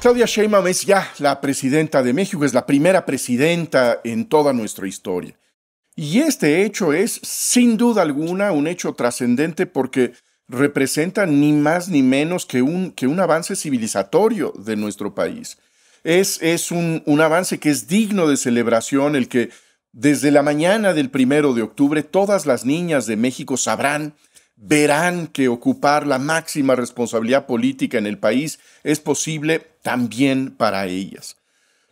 Claudia Sheinbaum es ya la presidenta de México, es la primera presidenta en toda nuestra historia. Y este hecho es, sin duda alguna, un hecho trascendente porque representa ni más ni menos que un, que un avance civilizatorio de nuestro país. Es, un, un avance que es digno de celebración el que desde la mañana del primero de octubre todas las niñas de México sabrán verán que ocupar la máxima responsabilidad política en el país es posible también para ellas.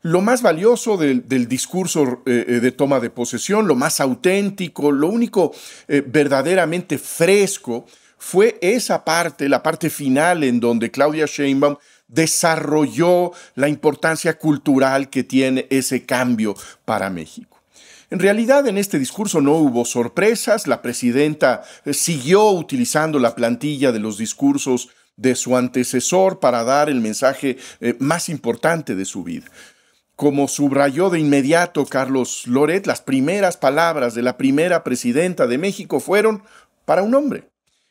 Lo más valioso del, discurso eh, eh, de toma de posesión, lo más auténtico, lo único eh, verdaderamente fresco, fue esa parte, la parte final en donde Claudia Sheinbaum desarrolló la importancia cultural que tiene ese cambio para México. En realidad en este discurso no hubo sorpresas, la presidenta eh, siguió utilizando la plantilla de los discursos de su antecesor para dar el mensaje eh, más importante de su vida. Como subrayó de inmediato Carlos Loret, las primeras palabras de la primera presidenta de México fueron para un hombre.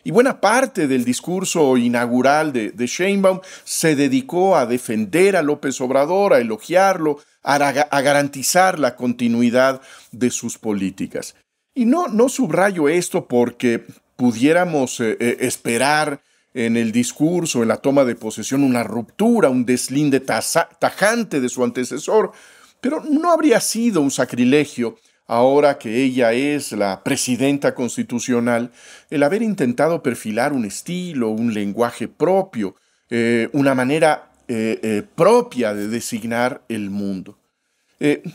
Y buena parte del discurso inaugural de, de Sheinbaum se dedicó a defender a López Obrador, a elogiarlo, a, garantizar la continuidad de sus políticas. Y no, no subrayo esto porque pudiéramos eh, eh, esperar en el discurso, en la toma de posesión, una ruptura, un deslinde tajante de su antecesor, pero no habría sido un sacrilegio ahora que ella es la presidenta constitucional, el haber intentado perfilar un estilo, un lenguaje propio, eh, una manera eh, eh, propia de designar el mundo.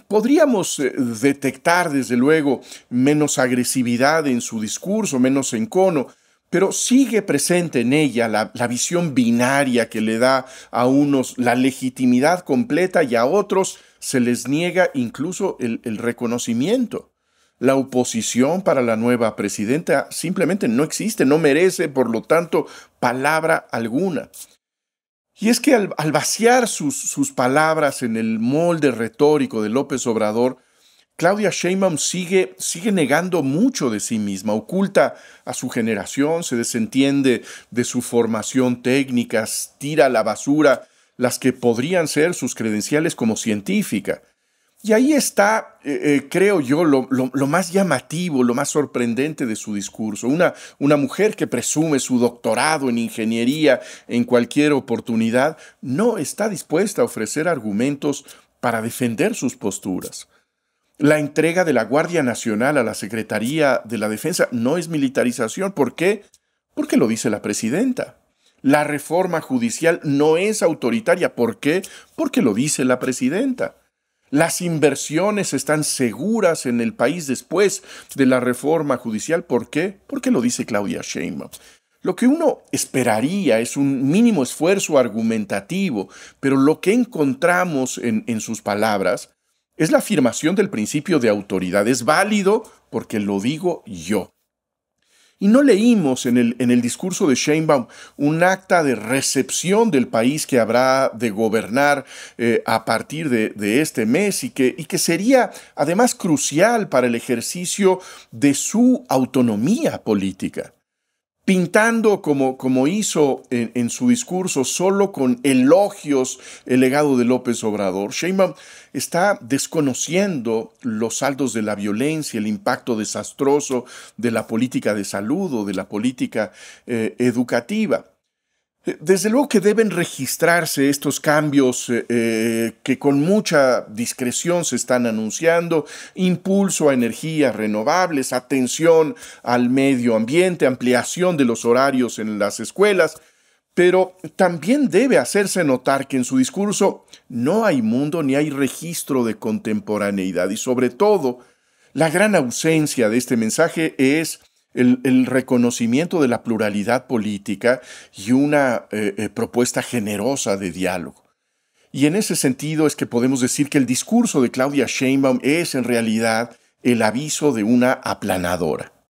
podríamos detectar, desde luego, menos agresividad en su discurso, menos encono, pero sigue presente en ella la, visión binaria que le da a unos la legitimidad completa y a otros se les niega incluso el, reconocimiento. La oposición para la nueva presidenta simplemente no existe, no merece, por lo tanto, palabra alguna. Y es que al, vaciar sus, sus palabras en el molde retórico de López Obrador, Claudia Sheinbaum sigue, negando mucho de sí misma, oculta a su generación, se desentiende de su formación técnica, tira a la basura las que podrían ser sus credenciales como científica. Y ahí está, eh, eh, creo yo, lo, más llamativo, lo más sorprendente de su discurso. Una, una mujer que presume su doctorado en ingeniería en cualquier oportunidad, no está dispuesta a ofrecer argumentos para defender sus posturas. La entrega de la Guardia Nacional a la Secretaría de la Defensa no es militarización. ¿Por qué? Porque lo dice la presidenta. La reforma judicial no es autoritaria. ¿Por qué? Porque lo dice la presidenta. Las inversiones están seguras en el país después de la reforma judicial. ¿Por qué? Porque lo dice Claudia Sheinbaum. Lo que uno esperaría es un mínimo esfuerzo argumentativo, pero lo que encontramos en, en sus palabras es la afirmación del principio de autoridad. Es válido porque lo digo yo. Y no leímos en el, discurso de Sheinbaum un acta de recepción del país que habrá de gobernar eh, a partir de, este mes y y que, sería además crucial para el ejercicio de su autonomía política pintando como, hizo en, su discurso, solo con elogios el legado de López Obrador. Sheinbaum está desconociendo los saldos de la violencia, el impacto desastroso de la política de salud o de la política eh, educativa. Desde luego que deben registrarse estos cambios eh, eh, que con mucha discreción se están anunciando, impulso a energías renovables, atención al medio ambiente, ampliación de los horarios en las escuelas, pero también debe hacerse notar que en su discurso no hay mundo ni hay registro de contemporaneidad y sobre todo la gran ausencia de este mensaje es el, reconocimiento de la pluralidad política y una eh, eh, propuesta generosa de diálogo. Y en ese sentido es que podemos decir que el discurso de Claudia Sheinbaum es en realidad el aviso de una aplanadora.